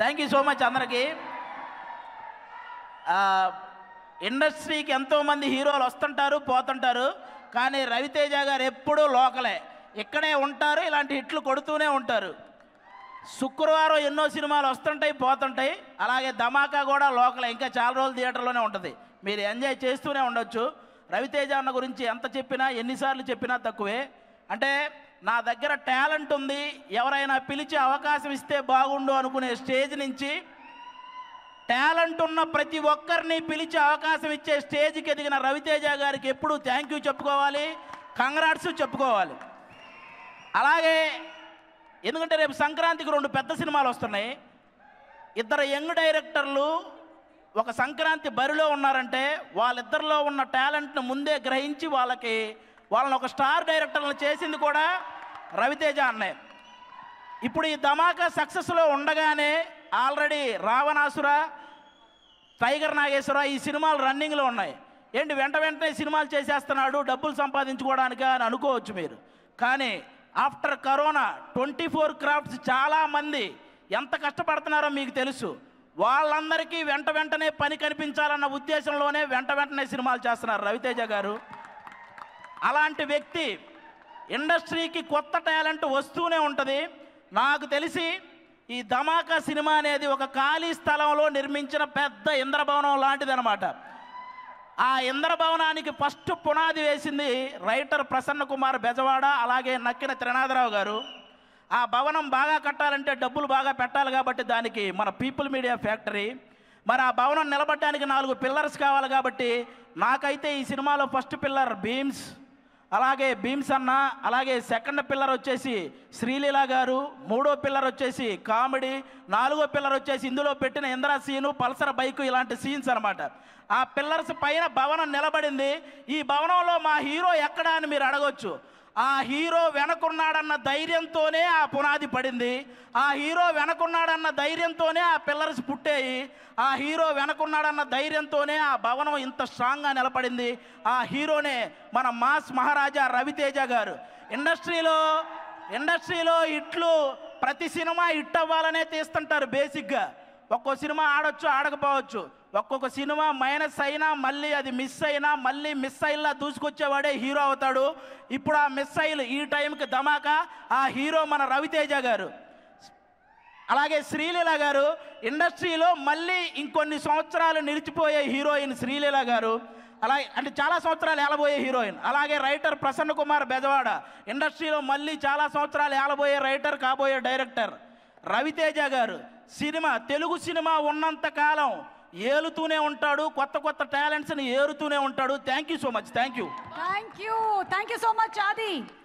thank you so much అందరికీ ఇండస్ట్రీకి ఎంతోమంది హీరోలు వస్తుంటారు పోతుంటారు కానీ రవితేజ గారు ఎప్పుడూ లోకలే ఇక్కడే ఉంటారు ఇలాంటి హిట్లు కొడుతూనే ఉంటారు శుక్రవారం ఎన్నో సినిమాలు వస్తుంటాయి పోతుంటాయి అలాగే ధమాకా కూడా లోకలే ఇంకా చాలా రోజులు థియేటర్లోనే ఉంటుంది మీరు ఎంజాయ్ చేస్తూనే ఉండొచ్చు రవితేజ అన్న గురించి ఎంత చెప్పినా ఎన్నిసార్లు చెప్పినా తక్కువే అంటే నా దగ్గర టాలెంట్ ఉంది ఎవరైనా పిలిచే అవకాశం ఇస్తే బాగుండు అనుకునే స్టేజ్ నుంచి టాలెంట్ ఉన్న ప్రతి ఒక్కరిని పిలిచే అవకాశం ఇచ్చే స్టేజ్కి ఎదిగిన రవితేజ గారికి ఎప్పుడూ థ్యాంక్ యూ చెప్పుకోవాలి కంగ్రాట్స్ చెప్పుకోవాలి అలాగే ఎందుకంటే రేపు సంక్రాంతికి రెండు పెద్ద సినిమాలు వస్తున్నాయి ఇద్దరు యంగ్ డైరెక్టర్లు ఒక సంక్రాంతి బరిలో ఉన్నారంటే వాళ్ళిద్దరిలో ఉన్న టాలెంట్ను ముందే గ్రహించి వాళ్ళకి వాళ్ళని ఒక స్టార్ డైరెక్టర్లను చేసింది కూడా రవితేజ అన్నే ఇప్పుడు ఈ ధమాకా సక్సెస్లో ఉండగానే ఆల్రెడీ రావణాసుర టైగర్ నాగేశ్వర ఈ సినిమాలు రన్నింగ్లో ఉన్నాయి ఏంటి వెంట వెంటనే సినిమాలు చేసేస్తున్నాడు డబ్బులు సంపాదించుకోవడానికి అని అనుకోవచ్చు మీరు కానీ after corona twenty four crafts చాలామంది ఎంత కష్టపడుతున్నారో మీకు తెలుసు వాళ్ళందరికీ వెంట వెంటనే పని కనిపించాలన్న ఉద్దేశంలోనే వెంట వెంటనే సినిమాలు చేస్తున్నారు రవితేజ గారు అలాంటి వ్యక్తి ఇండస్ట్రీకి కొత్త టాలెంట్ వస్తూనే ఉంటుంది నాకు తెలిసి ఈ ధమాకా సినిమా అనేది ఒక ఖాళీ స్థలంలో నిర్మించిన పెద్ద ఇంద్రభవనం లాంటిదనమాట ఆ ఇంద్రభవనానికి ఫస్ట్ పునాది వేసింది రైటర్ ప్రసన్న కుమార్ బెజవాడ అలాగే నక్కిన త్రినాథరావు గారు ఆ భవనం బాగా కట్టాలంటే డబ్బులు బాగా పెట్టాలి కాబట్టి దానికి మన పీపుల్ మీడియా ఫ్యాక్టరీ మరి ఆ భవనం నిలబడడానికి నాలుగు పిల్లర్స్ కావాలి కాబట్టి నాకైతే ఈ సినిమాలో ఫస్ట్ పిల్లర్ బీమ్స్ అలాగే భీమ్స్ అన్న అలాగే సెకండ్ పిల్లర్ వచ్చేసి శ్రీలీల గారు మూడో పిల్లర్ వచ్చేసి కామెడీ నాలుగో పిల్లర్ వచ్చేసి ఇందులో పెట్టిన ఇంద్ర సీను పల్సర్ బైక్ ఇలాంటి సీన్స్ అనమాట ఆ పిల్లర్స్ పైన భవనం నిలబడింది ఈ భవనంలో మా హీరో ఎక్కడా అని మీరు అడగొచ్చు ఆ హీరో వెనకున్నాడన్న ధైర్యంతోనే ఆ పునాది పడింది ఆ హీరో వెనకున్నాడన్న ధైర్యంతోనే ఆ పిల్లర్స్ పుట్టాయి ఆ హీరో వెనకున్నాడన్న ధైర్యంతోనే ఆ భవనం ఇంత స్ట్రాంగ్గా నిలబడింది ఆ హీరోనే మన మాస్ మహారాజా రవితేజ గారు ఇండస్ట్రీలో ఇండస్ట్రీలో ఇట్లు ప్రతి సినిమా ఇట్ అవ్వాలనే తీస్తుంటారు బేసిక్గా ఒక్కో సినిమా ఆడొచ్చు ఆడకపోవచ్చు ఒక్కొక్క సినిమా మైనస్ అయినా మళ్ళీ అది మిస్ అయినా మళ్ళీ మిస్ అయిలా దూసుకొచ్చేవాడే హీరో అవుతాడు ఇప్పుడు ఆ మిస్ అయిల్ ఈ టైంకి ధమాక ఆ హీరో మన రవితేజ గారు అలాగే శ్రీలీల గారు ఇండస్ట్రీలో మళ్ళీ ఇంకొన్ని సంవత్సరాలు నిలిచిపోయే హీరోయిన్ శ్రీలీల గారు అలాగే అంటే చాలా సంవత్సరాలు ఏలబోయే హీరోయిన్ అలాగే రైటర్ ప్రసన్న కుమార్ బెజవాడ ఇండస్ట్రీలో మళ్ళీ చాలా సంవత్సరాలు ఏలబోయే రైటర్ కాబోయే director Raviteja garu cinema Telugu cinema ఉన్నంత కాలం ఏలుతూనే ఉంటాడు కొత్త కొత్త టాలెంట్స్ని ఏరుతూనే ఉంటాడు thank you so much thank you thank you thank you so much ఆది